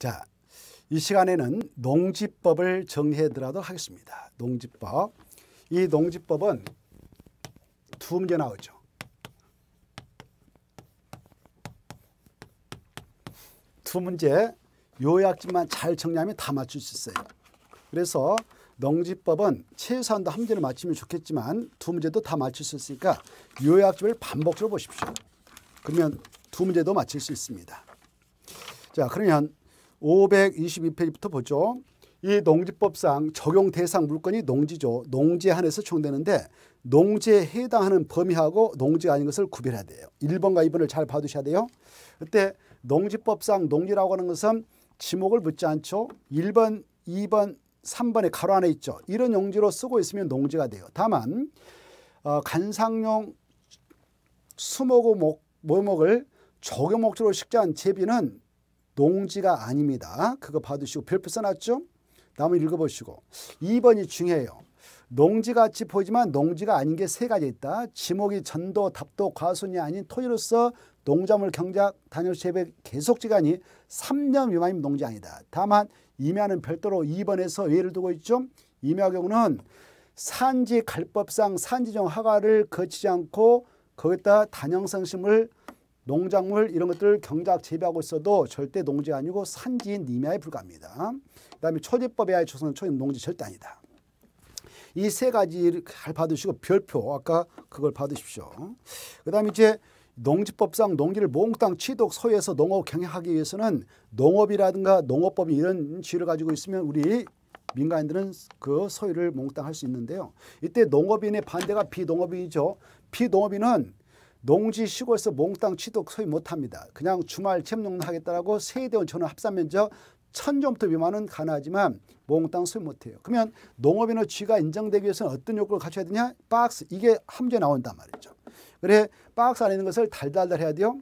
자, 이 시간에는 농지법을 정리해드라도 하겠습니다. 농지법. 이 농지법은 두 문제 나오죠. 두 문제 요약집만 잘 정리하면 다 맞출 수 있어요. 그래서 농지법은 최소한도 한 문제를 맞추면 좋겠지만 두 문제도 다 맞출 수 있으니까 요약집을 반복적으로 보십시오. 그러면 두 문제도 맞출 수 있습니다. 자 그러면 522페이지부터 보죠. 이 농지법상 적용 대상 물건이 농지죠. 농지에 한해서 적되는데 농지에 해당하는 범위하고 농지가 아닌 것을 구별해야 돼요. 1번과 2번을 잘 봐두셔야 돼요. 그때 농지법상 농지라고 하는 것은 지목을 묻지 않죠. 1번, 2번, 3번의 가로 안에 있죠. 이런 용지로 쓰고 있으면 농지가 돼요. 다만 어, 간상용 수목의 모목을 적용 목적으로 식재한 재비는 농지가 아닙니다. 그거 봐두시고 별표 써놨죠? 다음 읽어보시고 2번이 중요해요. 농지같이 보이지만 농지가 아닌 게 세 가지 있다. 지목이 전도, 답도, 과순이 아닌 토지로서 농작물 경작, 단열재배 계속지간이 3년 미만이면 농지 아니다. 다만 임야는 별도로 2번에서 예를 두고 있죠. 임야 경우는 산지 갈법상 산지정 허가를 거치지 않고 거기다 단형상심을 농작물 이런 것들을 경작 재배하고 있어도 절대 농지 아니고 산지인 님야에 불과합니다. 그다음에 초대법에 하여 조선 초임 농지 절대 아니다. 이 세 가지를 잘 받으시고 별표 아까 그걸 받으십시오. 그다음에 이제 농지법상 농지를 몽땅 취득 소유해서 농업 경영하기 위해서는 농업이라든가 농업법 이런 지위를 가지고 있으면 우리 민간인들은 그 소유를 몽땅 할 수 있는데요. 이때 농업인의 반대가 비농업인이죠. 비농업인은 농지 시골에서 몽땅 취득 소유 못합니다. 그냥 주말 채무용론 하겠다라고 세대원 전원 합산 면적 천점부터 미만은 가능하지만 몽땅 소유 못해요. 그러면 농업인의 쥐가 인정되기 위해서는 어떤 요구를 갖춰야 되냐? 박스 이게 함재 나온단 말이죠. 그래 박스 안에 있는 것을 달달달 해야 돼요.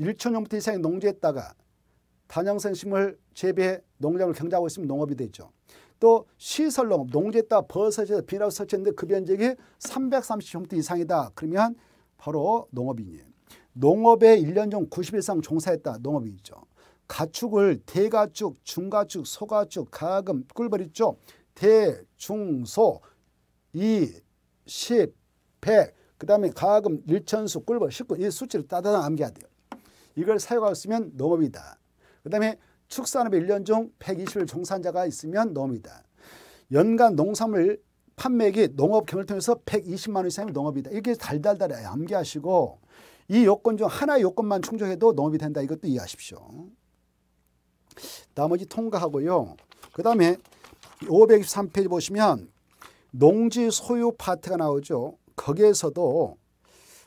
1천년부터 이상의 농지에다가 단양생심을 재배 농작물 경작하고 있으면 농업이 되죠. 또 시설농업 농지에다 버섯에서 비닐하우스 설치했는데 그 면적이 330제곱미터 이상이다. 그러면 바로 농업인이에요. 농업에 1년 중 90일 이상 종사했다. 농업인이죠. 가축을 대가축, 중가축, 소가축, 가금, 꿀벌 있죠. 대, 중, 소, 이, 십, 백, 그 다음에 가금, 일천수, 꿀벌, 십군 이 수치를 따다다 남겨야 돼요. 이걸 사용하고 으면 농업이다. 그 다음에 축산업에 1년 중 120일 종사 자가 있으면 농업이다. 연간 농산물 판매액이 농업 경을 통해서 120만 원이상이 농업이다. 이렇게 달달달 암기하시고 이 요건 중 하나의 요건만 충족해도 농업이 된다. 이것도 이해하십시오. 나머지 통과하고요. 그 다음에 523페이지 보시면 농지 소유 파트가 나오죠. 거기에서도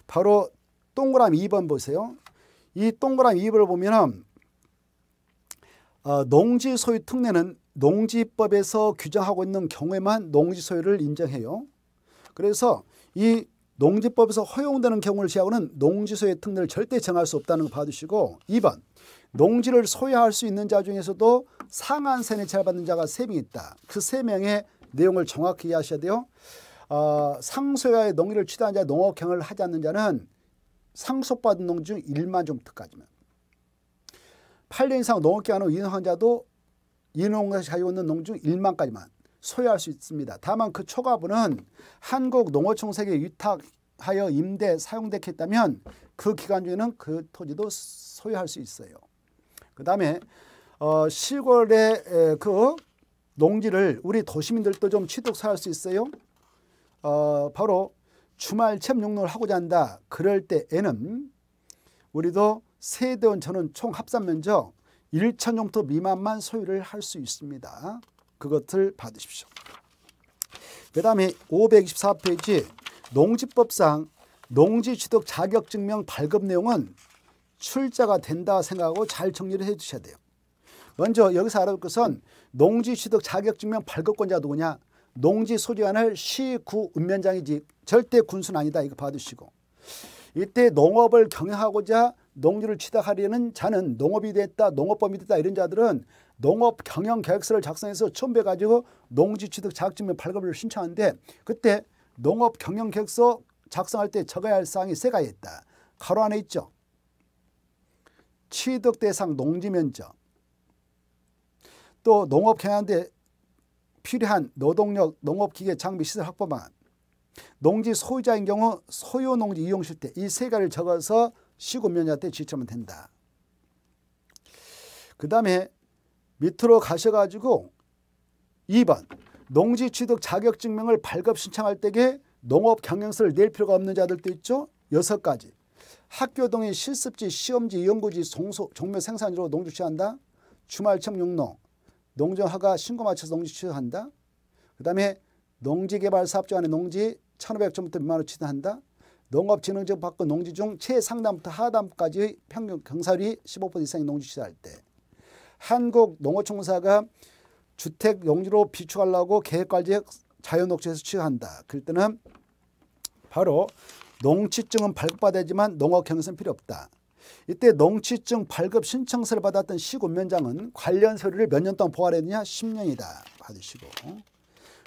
바로 동그라미 2번 보세요. 이 동그라미 2번을 보면 어, 농지 소유 특례는 농지법에서 규정하고 있는 경우에만 농지 소유를 인정해요. 그래서 이 농지법에서 허용되는 경우를 제하고는 농지 소유의 특례를 절대 정할 수 없다는 거 봐두시고 2번 농지를 소유할 수 있는 자 중에서도 상한세내 제받는 자가 3명 있다. 그 3명의 내용을 정확히 이해하셔야 돼요. 어, 상소야의 농지를 취득한 자 농업행을 하지 않는 자는 상속받은 농지 중 1만 종특까지만 8년 이상 농업기을 인정한 자도 인허가 자유없는 농주 1만까지만 소유할 수 있습니다. 다만 그 초과분은 한국농어총세계 위탁하여 임대 사용됐겠다면 그 기간 중에는 그 토지도 소유할 수 있어요. 그 다음에 어, 시골의 그 농지를 우리 도시민들도 좀 취득할 수 있어요. 어, 바로 주말 챔용농을 하고자 한다. 그럴 때에는 우리도 세대원 저는 총 합산 면적 1천 용토 미만만 소유를 할 수 있습니다. 그것을 받으십시오. 그 다음에 524페이지 농지법상 농지취득 자격증명 발급 내용은 출자가 된다 생각하고 잘 정리를 해 주셔야 돼요. 먼저 여기서 알아볼 것은 농지취득 자격증명 발급권자 누구냐 농지 소유안을 시구 읍면장이지 절대 군수는 아니다 이거 봐두시고 이때 농업을 경영하고자 농지를 취득하려는 자는 농업이 됐다 농업범이 됐다 이런 자들은 농업 경영 계획서를 작성해서 처음 해 가지고 농지 취득 자격증명 발급을 신청하는데 그때 농업 경영 계획서 작성할 때 적어야 할 사항이 세 가지 있다. 가로 안에 있죠. 취득 대상 농지 면적 또 농업 경영대 필요한 노동력 농업기계 장비 시설 확보만 농지 소유자인 경우 소유 농지 이용 실태 이세 가지를 적어서 15년 때지참하면 된다. 그 다음에 밑으로 가셔가지고 2번 농지취득 자격증명을 발급 신청할 때에 농업 경영서를 낼 필요가 없는 자들도 있죠. 여섯 가지. 학교 등의 실습지, 시험지, 연구지, 종소, 종묘 생산지로 농지 취한다. 주말청 용농, 농정화가 신고 맞춰서 농지 취득한다. 그 다음에 농지개발사업자 안에 농지 1,500점부터 몇만 원 취득한다. 농업진흥청 받고 농지 중 최상단부터 하단까지 평균 경사율이 15% 이상의 농지 취설할때 한국농어총사가 주택 용지로 비축하려고 계획관리역 자연녹지에서 취한다. 그럴 때는 바로 농취증은 발급받아지만 농업 경영선 필요 없다. 이때 농취증 발급 신청서를 받았던 시군면장은 관련 서류를 몇 년 동안 보관했느냐 10년이다. 받으시고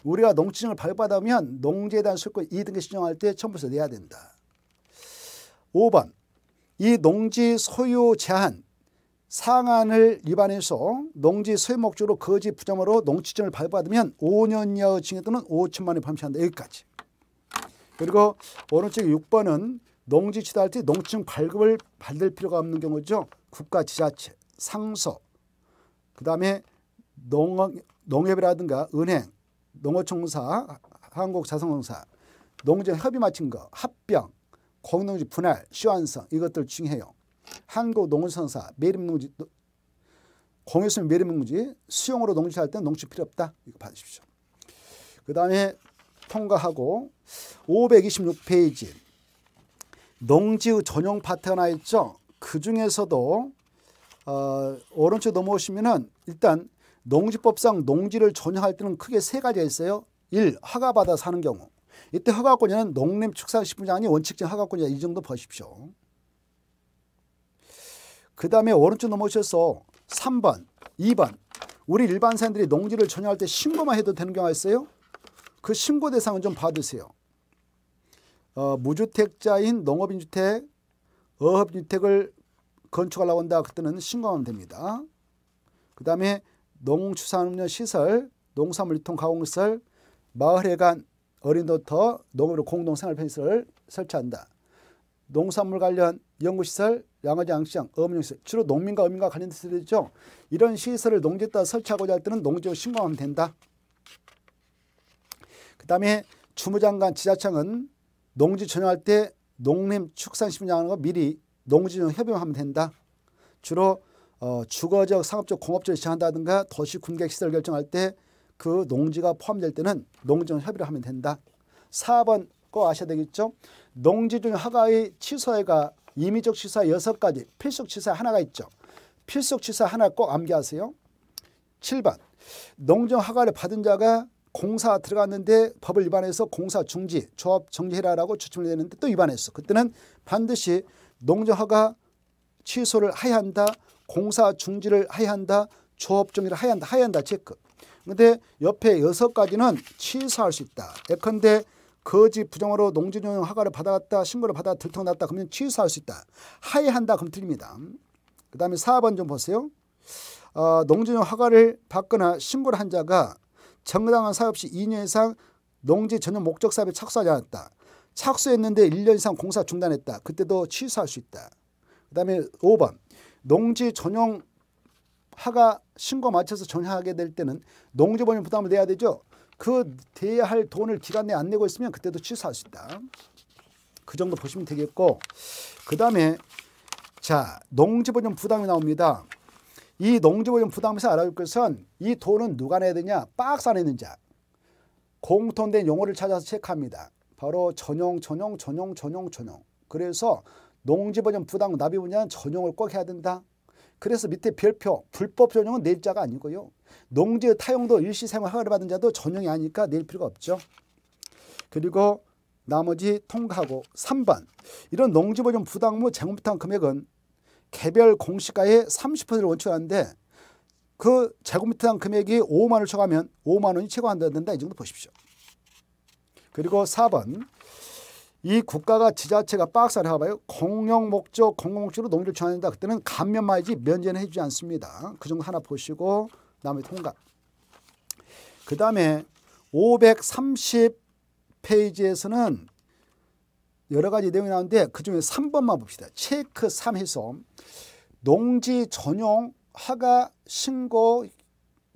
우리가 농지증을 발급받으면 농지에 대한 소유권 2등기 신청할 때첨부서 내야 된다. 5번 이 농지 소유 제한 상한을 위반해서 농지 소유 목적으로 거지 부정으로 농지증을 발급받으면 5년여 징역 또는 5천만 원이 범죄한다. 여기까지. 그리고 오른쪽 6번은 농지 취득할 때 농지증 발급을 받을 필요가 없는 경우죠. 국가 지자체, 상서, 그 다음에 농, 농이라든가 은행, 농어총사, 한국자성공사, 농지 협의 마친 거, 합병, 공농지 분할, 시완성 이것들 중요해요. 한국농어선사, 매립농지, 공유수 매립농지, 수용으로 농지할 때 농지 필요 없다. 이거 받으십시오. 그 다음에 통과하고 526페이지 농지의 전용 파트 하나 있죠. 그 중에서도 어, 오른쪽 넘어오시면은 일단 농지법상 농지를 전용할 때는 크게 세 가지가 있어요. 일 허가받아 사는 경우. 이때 허가권이는 농림축산식품장이 원칙적 허가권이이 정도 보십시오. 그 다음에 오른쪽 넘어오셔서 3번, 2번 우리 일반사람들이 농지를 전용할 때 신고만 해도 되는 경우가 있어요. 그 신고 대상은 좀 봐주세요. 어, 무주택자인 농업인주택, 어업주택을 건축하려고 한다. 그때는 신고하면 됩니다. 그 다음에 농축산업료 시설, 농산물 유통 가공시설, 마을에 간 어린도터 농업으로 공동생활편의시설 설치한다. 농산물 관련 연구시설, 양어장 양시장, 어업용시설, 주로 농민과 어민과 관련된 시설이죠. 이런 시설을 농지에다 설치하고자 할 때는 농지로 신고하면 된다. 그 다음에 주무장관 지자청은 농지 전용할 때 농림축산식품장관과 미리 농지전 협의하면 된다. 주로 어, 주거적, 상업적, 공업적지시한다든가 도시 군객 시설 결정할 때 그 농지가 포함될 때는 농지정 협의를 하면 된다. 4번 꼭 아셔야 되겠죠. 농지 중 허가의 취소해가 임의적 취사 여섯 가지 필수 취사 하나가 있죠. 필수 취사 하나 꼭 암기하세요. 7번 농정 허가를 받은 자가 공사 들어갔는데 법을 위반해서 공사 중지, 조합 정지해라라고 추첨이 되는데 또 위반했어. 그때는 반드시 농정허가 취소를 해야 한다. 공사 중지를 해야 한다. 조업 중지를 해야 한다. 해야 한다. 체크. 근데 옆에 여섯 가지는 취소할 수 있다. 예컨대 거짓 부정으로 농지용 허가를 받아갔다. 신고를 받아 들통났다. 그러면 취소할 수 있다. 하에 한다. 그럼 틀립니다. 그 다음에 4번 좀 보세요. 어, 농지용 허가를 받거나 신고를 한 자가 정당한 사업 시 2년 이상 농지 전용 목적 사업에 착수하지 않았다. 착수했는데 1년 이상 공사 중단했다. 그때도 취소할 수 있다. 그 다음에 5번 농지 전용 화가 신고 마쳐서 전향하게 될 때는 농지법인 부담을 내야 되죠. 그 대야 할 돈을 기간 내에 안 내고 있으면 그때도 취소할 수 있다. 그 정도 보시면 되겠고 그 다음에 자 농지보전 부담이 나옵니다. 이 농지보전 부담에서 알아볼 것은 이 돈은 누가 내야 되냐 빡스 안에 는자 공통된 용어를 찾아서 체크합니다. 바로 전용 전용 전용 전용 전용 그래서 농지보전 부당 납입분야 전용을 꼭 해야 된다. 그래서 밑에 별표 불법 전용은 낼 자가 아니고요. 농지의 타용도 일시생활 허가를 받은 자도 전용이 아니니까 낼 필요가 없죠. 그리고 나머지 통과하고 3번 이런 농지보전 부당무 재공부탁 금액은 개별 공시가의 30%를 원칙하는데 그제곱미당 금액이 5만 원을 쳐가면 5만 원이 최고한다는데 이 정도 보십시오. 그리고 4번 이 국가가 지자체가 빡를 해봐요. 공용 목적, 공공 목적으로 농지를 전환한다. 그때는 감면만이지 면제는 해주지 않습니다. 그 정도 하나 보시고 남의 통과. 그 다음에 530페이지에서는 여러 가지 내용이 나오는데 그중에 3번만 봅시다. 체크 3해서 농지 전용 허가 신고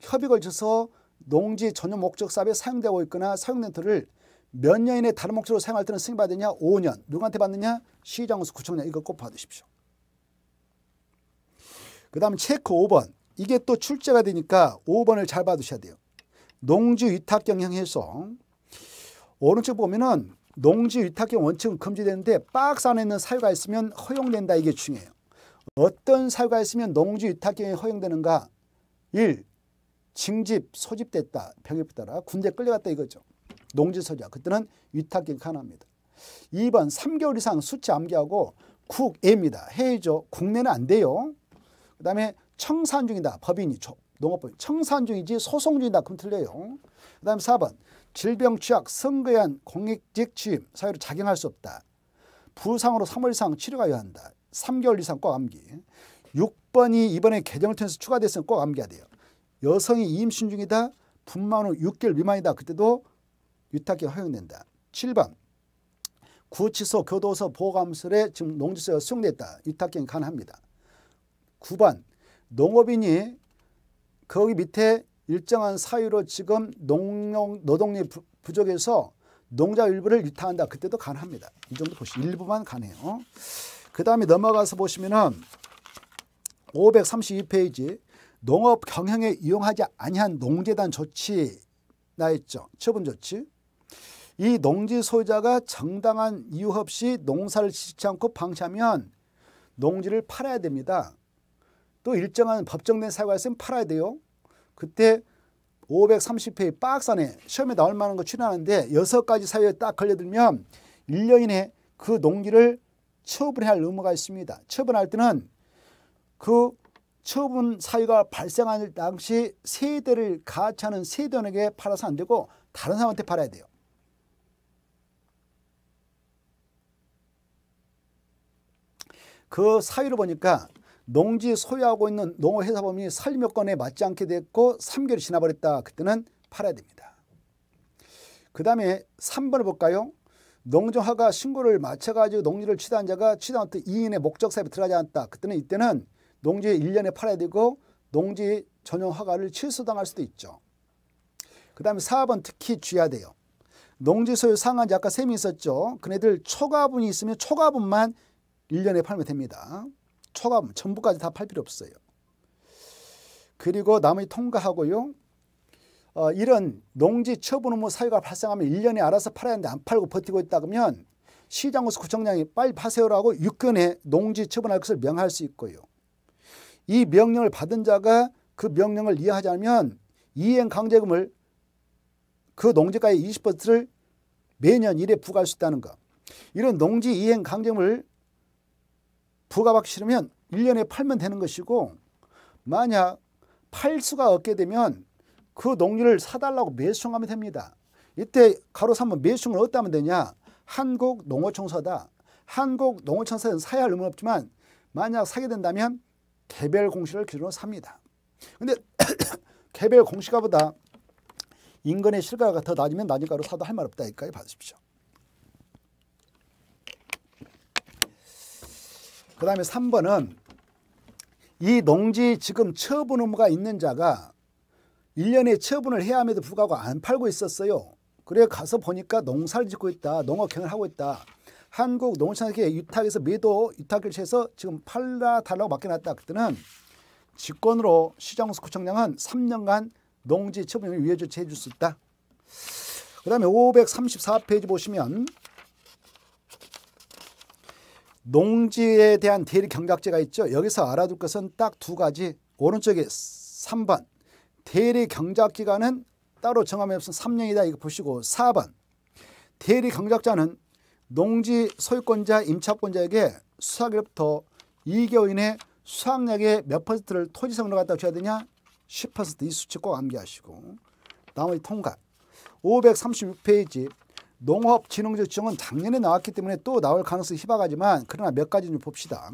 협의 걸쳐서 농지 전용 목적 사업에 사용되고 있거나 사용된 터를 몇 년이내 다른 목적으로 사용할 때는 승인 받느냐? 5년. 누구한테 받느냐? 시장에서 구청장 이거 꼭 받으십시오. 그 다음 체크 5번. 이게 또 출제가 되니까 5번을 잘 받으셔야 돼요. 농지 위탁 경영 해소. 오른쪽 보면은 농지 위탁의 원칙은 금지되는데 박스 안에 있는 사유가 있으면 허용된다 이게 중요해요. 어떤 사유가 있으면 농지 위탁형이 허용되는가? 1. 징집, 소집됐다, 병역에 따라 군대 끌려갔다 이거죠. 농지소자 그때는 위탁객 하나입니다. 2번 3개월 이상 수치 암기하고 국애입니다. 해외죠. 국내는 안 돼요. 그 다음에 청산 중이다. 법인이 농업법 청산 중이지 소송 중이다. 그럼 틀려요. 그 다음 에 4번 질병 취약 선거에 한 공익직 취임 사유로 작용할 수 없다. 부상으로 3월 이상 치료가 요한다. 3개월 이상 꼭 암기. 6번이 이번에 개정을 통해서 추가됐으면 꼭 암기해야 돼요. 여성이 임신 중이다. 분만 후 6개월 미만이다. 그때도 위탁이 허용된다. 7번 구치소, 교도소, 보감설에 지금 농지소가 수용됐다. 위탁행 가능합니다. 9번 농업인이 거기 밑에 일정한 사유로 지금 농용 노동력 부족해서 농자 일부를 위탁한다. 그때도 가능합니다. 이 정도 보시 일부만 가능해요. 그 다음에 넘어가서 보시면은 532페이지 농업 경영에 이용하지 아니한 농재단 조치나 했죠. 처분 조치. 이 농지 소유자가 정당한 이유 없이 농사를 짓지 않고 방치하면 농지를 팔아야 됩니다. 또 일정한 법정된 사유가 있으면 팔아야 돼요. 그때 530페이지 빡산에 시험에 나올 만한 거 출연하는데 여섯 가지 사유에 딱 걸려들면 1년 이내 그 농지를 처분해야 할 의무가 있습니다. 처분할 때는 그 처분 사유가 발생할 당시 세대를 가차하는 세대원에게 팔아서 안 되고 다른 사람한테 팔아야 돼요. 그 사유를 보니까 농지 소유하고 있는 농어회사범이 살림여건에 맞지 않게 됐고 3개월이 지나버렸다. 그때는 팔아야 됩니다. 그 다음에 3번을 볼까요? 농정화가 신고를 마쳐가지고 농지를 취득한 자가 취득한 때 2인의 목적 사업에 들어가지 않았다. 그때는 이때는 농지 1년에 팔아야 되고 농지 전용 허가를 취소당할 수도 있죠. 그 다음에 4번 특히 주의해야 돼요. 농지 소유 상한자 아까 셈이 있었죠. 그네들 초과분이 있으면 초과분만 1년에 팔면 됩니다. 초감, 전부까지 다 팔 필요 없어요. 그리고 나머지 통과하고요. 어, 이런 농지 처분의무 사유가 발생하면 1년에 알아서 팔아야 하는데 안 팔고 버티고 있다 그러면 시장으서 구청장이 빨리 파세요라고 6견에 농지 처분할 것을 명할 수 있고요. 이 명령을 받은 자가 그 명령을 이해하지 않으면 이행 강제금을 그 농지가의 20%를 매년 일에 부과할 수 있다는 것. 이런 농지 이행 강제금을 부가박 싫으면 1년에 팔면 되는 것이고 만약 팔 수가 없게 되면 그 농지를 사달라고 매수청하면 됩니다. 이때 가로 3번 매수청을 어디다 하면 되냐. 한국농어청사다. 한국농어청사는 사야 할 의무는 없지만 만약 사게 된다면 개별 공시를 기준으로 삽니다. 근데 개별 공시가보다 인근의 실가가 더 낮으면 낮은 가로 사도 할 말 없다니까요. 봐십시오 그 다음에 3번은 이 농지 지금 처분 의무가 있는 자가 1년에 처분을 해야 함에도 불구하고 안 팔고 있었어요. 그래 가서 보니까 농사를 짓고 있다. 농업행을 하고 있다. 한국농산협회 유탁에서 매도 유탁결해서 지금 팔라달라고 맡겨놨다. 그때는 직권으로 시정구청장은 3년간 농지 처분을 위해 조치해 줄 수 있다. 그 다음에 534페이지 보시면 농지에 대한 대리 경각제가 있죠. 여기서 알아둘 것은 딱 두 가지. 오른쪽에 3번 대리 경작기간은 따로 정함이 없은 3년이다 이거 보시고 4번 대리 경작자는 농지 소유권자 임차권자에게 수확일부터 2개월 이내 수확량의 몇 퍼센트를 토지성으로 갖다 줘야 되냐 10%이 수치 꼭 암기하시고 나머지 통과 536페이지 농업진흥주청은 작년에 나왔기 때문에 또 나올 가능성이 희박하지만 그러나 몇 가지 좀 봅시다.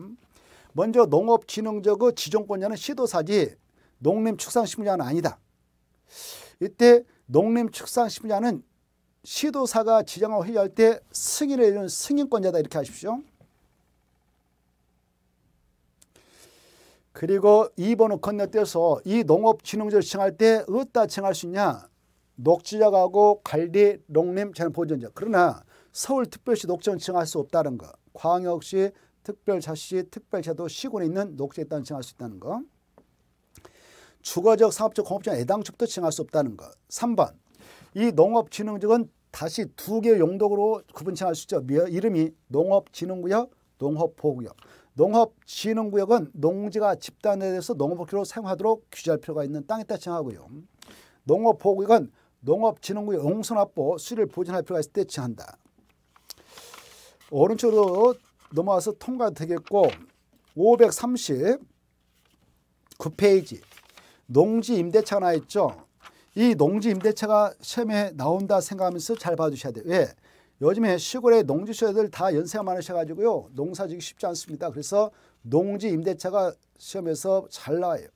먼저 농업진흥적의 지정권자는 시도사지 농림축산식품자는 아니다. 이때 농림축산식품자는 시도사가 지정하고 회의할 때 승인을 해주 승인권자다 이렇게 하십시오. 그리고 2번은 건너뛰어서 이 농업진흥제를 칭할 때 어디다 칭할 수 있냐. 녹지역하고 관리, 농림, 재난보존지역. 그러나 서울특별시 녹지원 지정할 수 없다는 거. 광역시, 특별자시, 치특별자도 시군에 있는 녹지에 따다 지정할 수 있다는 거. 주거적, 상업적, 공업적, 애당초부 지정할 수 없다는 거. 3번. 이농업진흥지역은 다시 두 개의 용도로 구분 지정할 수 있죠. 이름이 농업진흥구역, 농업보호구역. 농업진흥구역은 농지가 집단에 대해서 농업기적로 사용하도록 규제할 필요가 있는 땅에 따라 지정하고요. 농업보호구역은 농업진흥구의 옹선합보 수리를 보존할 필요가 있을 때 지한다. 오른쪽으로 넘어와서 통과 되겠고 539페이지 농지 임대차 하나 있죠. 이 농지 임대차가 시험에 나온다 생각하면서 잘 봐주셔야 돼요. 왜? 예. 요즘에 시골에 농지수들 다 연세가 많으셔가지고요. 농사 지기 쉽지 않습니다. 그래서 농지 임대차가 시험에서 잘 나와요.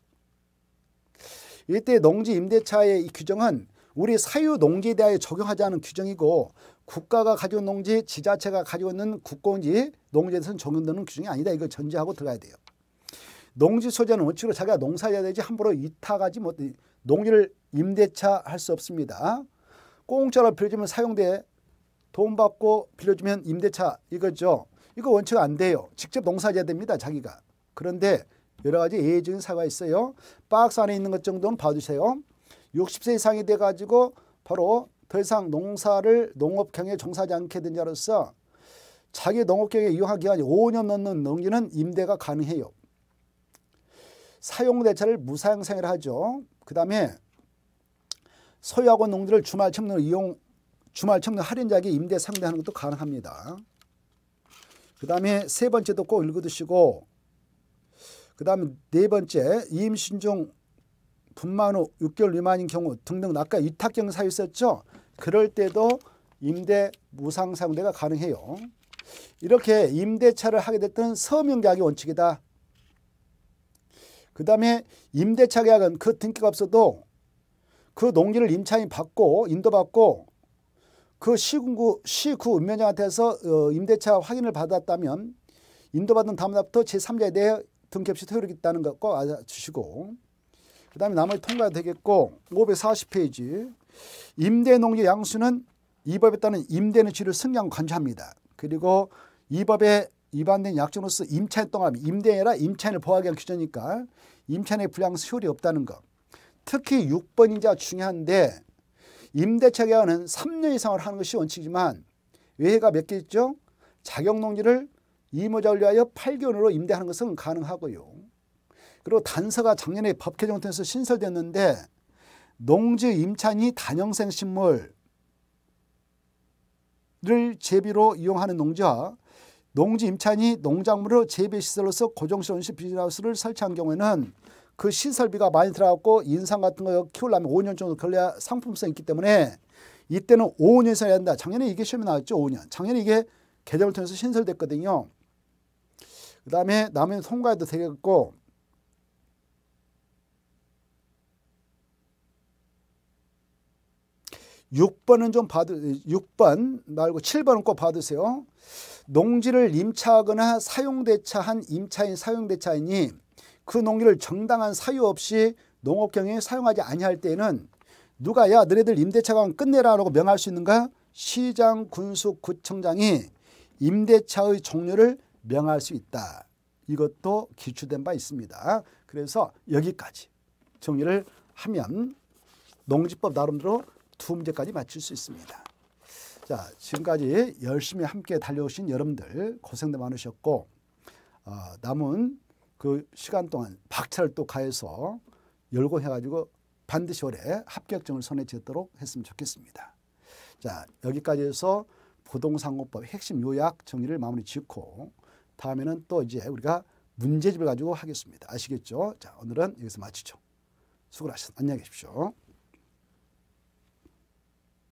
이때 농지 임대차의 이 규정은 우리 사유농지에대하여 적용하지 않은 규정이고 국가가 가지고 있는 농지, 지자체가 가지고 있는 국공지, 농지에서는 적용되는 규정이 아니다. 이걸 전제하고 들어가야 돼요. 농지 소재는 원칙으로 자기가 농사해야 되지 함부로 이탁하지 못, 농지를 임대차 할 수 없습니다. 공짜로 빌려주면 사용돼 돈 받고 빌려주면 임대차 이거죠. 이거 원칙 안 돼요. 직접 농사해야 됩니다. 자기가. 그런데 여러 가지 예외적인 사가 유 있어요. 박스 안에 있는 것 정도는 봐주세요. 60세 이상이 돼가지고 바로 더 이상 농사를 농업경에 종사하지 않게 된 자로서 자기 농업경에 이용한 기간이 5년 넘는 농기는 임대가 가능해요. 사용대차를 무사용생이 하죠. 그 다음에 소유하고 농지를 주말 청년 이용 주말 청년 할인자에게 임대 상대하는 것도 가능합니다. 그 다음에 세 번째도 꼭 읽어두시고 그 다음에 네 번째 임신 중 분만 후 6개월 미만인 경우 등등 아까 위탁경 사유 있었죠. 그럴 때도 임대 무상 상대가 가능해요. 이렇게 임대차를 하게 됐던 서명계약의 원칙이다. 그 다음에 임대차 계약은 그 등기가 없어도 그 농지를 임차인 받고 인도받고 그 시군구 시구 읍면장한테서 어, 임대차 확인을 받았다면 인도받은 다음 날부터 제3자에 대해 등기 없이 소유를 있다는 것과 알아주시고 그 다음에 나머지 통과해야 되겠고 540페이지 임대농지 양수는 이 법에 따른 임대는 지를 승량 관조합니다. 그리고 이 법에 위반된 약정으로서 임차인 동합 임대해라 임차인을 보호하게 한규정니까 임차인의 불량수 율이 없다는 것. 특히 6번이자 중요한데 임대차 계약은 3년 이상을 하는 것이 원칙이지만 외해가 몇 개 있죠? 자격농지를 이모자를 위하여 8개월으로 임대하는 것은 가능하고요. 그리고 단서가 작년에 법개정 통해서 신설됐는데 농지 임차인이 단형생 식물을 제비로 이용하는 농지와 농지 임차인이 농작물을 재배시설로서 고정시설 온실 비즈하우스를 설치한 경우에는 그 시설비가 많이 들어갔고 인상 같은 거 키우려면 5년 정도 걸려야 상품성이 있기 때문에 이때는 5년에서 해야 한다. 작년에 이게 시험에 나왔죠. 5년. 작년에 이게 개정을 통해서 신설됐거든요. 그 다음에 남의 통과에도 되겠고 6번은 좀 받으 6번 말고 7번은 꼭 받으세요. 농지를 임차하거나 사용대차한 임차인 사용대차인이 그 농지를 정당한 사유 없이 농업 경영에 사용하지 아니할 때에는 누가 야 너네들 임대차관 끝내라라고 명할 수 있는가? 시장 군수 구청장이 임대차의 종류를 명할 수 있다. 이것도 기초된 바 있습니다. 그래서 여기까지 정리를 하면 농지법 나름대로 두 문제까지 맞출 수 있습니다. 자, 지금까지 열심히 함께 달려오신 여러분들 고생도 많으셨고 어, 남은 그 시간 동안 박차를 또 가해서 열공해가지고 반드시 올해 합격증을 손에 쥐도록 했으면 좋겠습니다. 자, 여기까지 해서 부동산공법 핵심 요약 정리를 마무리 짓고 다음에는 또 이제 우리가 문제집을 가지고 하겠습니다. 아시겠죠? 자, 오늘은 여기서 마치죠. 수고하셨습니다. 안녕히 계십시오.